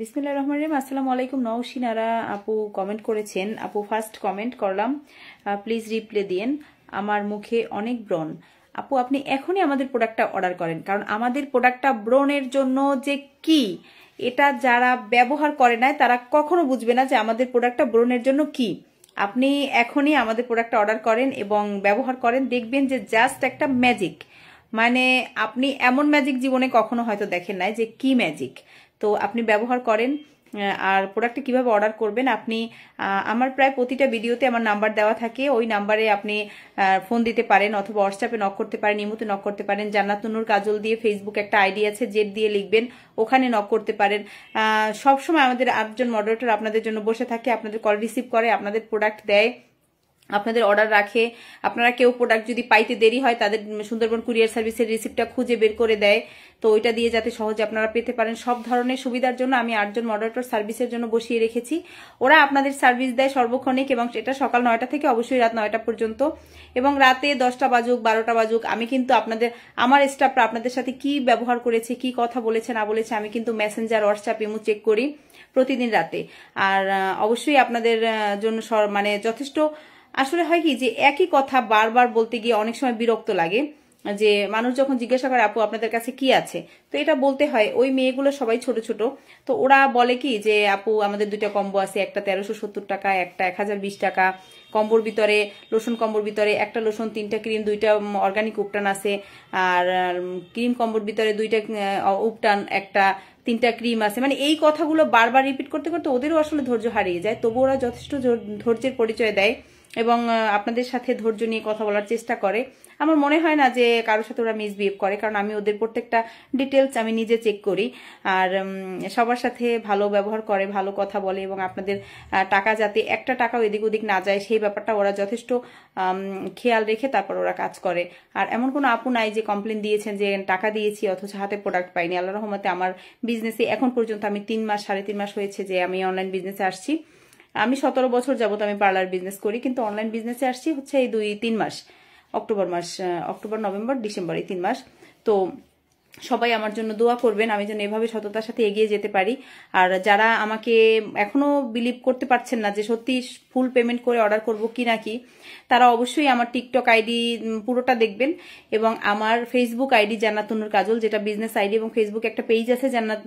বিসমিল্লা রহমান রহিম আসসালামু আলাইকুম নওশিনারা আপু কমেন্ট করেছেন আপু ফার্স্ট কমেন্ট করলাম প্লিজ রিপ্লে দিয়েন আমার মুখে অনেক ব্রণ আপু আপনি এখনই আমাদের প্রোডাক্টটা অর্ডার করেন কারণ আমাদের প্রোডাক্টটা ব্রণের জন্য যে কি এটা যারা ব্যবহার করে নাই তারা কখনো বুঝবে না যে আমাদের প্রোডাক্টটা ব্রণের জন্য কি আপনি এখনই আমাদের প্রোডাক্টটা অর্ডার করেন এবং ব্যবহার করেন দেখবেন যে জাস্ট একটা ম্যাজিক মানে আপনি এমন ম্যাজিক জীবনে কখনো হয়তো দেখেন নাই যে কি ম্যাজিক তো আপনি ব্যবহার করেন আর প্রোডাক্টটা কিভাবে অর্ডার করবেন আপনি আমার প্রায় প্রতিটা ভিডিওতে আমার নাম্বার দেওয়া থাকে ওই নাম্বারে আপনি ফোন দিতে পারেন অথবা হোয়াটসঅ্যাপে নক করতে পারেন ইমুতে নক করতে পারেন জান্নাত কাজল দিয়ে ফেসবুক একটা আইডি আছে জেট দিয়ে লিখবেন ওখানে নক করতে পারেন সবসময় আমাদের আটজন মডারেটর আপনাদের জন্য বসে থাকে আপনাদের কল রিসিভ করে আপনাদের প্রোডাক্ট দেয় আপনাদের অর্ডার রাখে আপনারা কেউ প্রোডাক্ট যদি পাইতে দেরি হয় তাদের সুন্দরবন কুরিয়ার সার্ভিসের রিসিপ্টটা খুঁজে বের করে দেয় তো ওইটা দিয়ে যাতে সহজে আপনারা পেতে পারেন সব ধরনের সুবিধার জন্য আমি আটজন মডারেটর সার্ভিসের জন্য বসিয়ে রেখেছি ওরা আপনাদের সার্ভিস দেয় সর্বক্ষণিক এবং এটা সকাল নয়টা থেকে অবশ্যই রাত নয়টা পর্যন্ত এবং রাতে দশটা বাজুক বারোটা বাজুক আমি কিন্তু আপনাদের আমার স্টাফরা আপনাদের সাথে কি ব্যবহার করেছে কি কথা বলেছে না বলেছে আমি কিন্তু মেসেঞ্জার হোয়াটসঅ্যাপ ইমু চেক করি প্রতিদিন রাতে আর অবশ্যই আপনাদের জন্য মানে যথেষ্ট আসলে হয় কি যে একই কথা বারবার বলতে গিয়ে অনেক সময় বিরক্ত লাগে যে মানুষ যখন জিজ্ঞাসা করে আপু আপনাদের কাছে কি আছে তো এটা বলতে হয় ওই মেয়েগুলো সবাই ছোট ছোট তো ওরা বলে কি যে আপু আমাদের দুইটা কম্বো আছে একটা তেরোশো সত্তর টাকা একটা এক হাজার বিশ টাকা কম্বোর ভিতরে লোশন কম্বোর ভিতরে একটা লোশন তিনটা ক্রিম দুইটা অর্গানিক উপটান আছে আর ক্রিম কম্বোর ভিতরে দুইটা উপটান একটা তিনটা ক্রিম আছে মানে এই কথাগুলো বারবার রিপিট করতে করতে ওদেরও আসলে ধৈর্য হারিয়ে যায় তবু ওরা যথেষ্ট ধৈর্যের পরিচয় দেয় এবং আপনাদের সাথে ধৈর্য নিয়ে কথা বলার চেষ্টা করে আমার মনে হয় না যে কারোর সাথে ওরা মিসবিহেভ করে কারণ আমি ওদের প্রত্যেকটা ডিটেলস আমি নিজে চেক করি আর সবার সাথে ভালো ব্যবহার করে ভালো কথা বলে এবং আপনাদের টাকা যাতে একটা টাকাও এদিক ওদিক না যায় সেই ব্যাপারটা ওরা যথেষ্ট খেয়াল রেখে তারপর ওরা কাজ করে আর এমন কোনো আপু নাই যে কমপ্লেন দিয়েছেন যে টাকা দিয়েছি অথচ হাতে প্রোডাক্ট পাইনি আল্লাহ রহমতে আমার বিজনেসে এখন পর্যন্ত আমি তিন মাস সাড়ে তিন মাস হয়েছে যে আমি অনলাইন বিজনেসে আসছি আমি সতেরো বছর যাবত আমি পার্লার বিজনেস করি কিন্তু অনলাইন বিজনেসে আসছি হচ্ছে এই দুই তিন মাস অক্টোবর মাস অক্টোবর নভেম্বর ডিসেম্বর এই তিন মাস তো সবাই আমার জন্য দোয়া করবেন আমি যেন এভাবে সততার সাথে এগিয়ে যেতে পারি আর যারা আমাকে এখনও বিলিভ করতে পারছেন না যে সত্যি ফুল পেমেন্ট করে অর্ডার করব কি না কি তারা অবশ্যই আমার টিকটক আইডি পুরোটা দেখবেন এবং আমার ফেসবুক আইডি জান্নাতনুর কাজল যেটা বিজনেস আইডি এবং ফেসবুক একটা পেজ আছে জান্নাত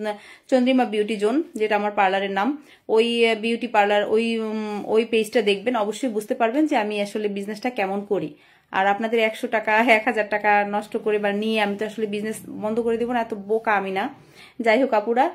চন্দ্রিমা বিউটি জোন যেটা আমার পার্লারের নাম ওই বিউটি পার্লার ওই ওই পেজটা দেখবেন অবশ্যই বুঝতে পারবেন যে আমি আসলে বিজনেসটা কেমন করি আর আপনাদের একশো টাকা এক হাজার টাকা নষ্ট করে বা নিয়ে আমি তো আসলে বিজনেস বন্ধ করে দেবো না এত বোকা আমি না যাই হোক আপুরা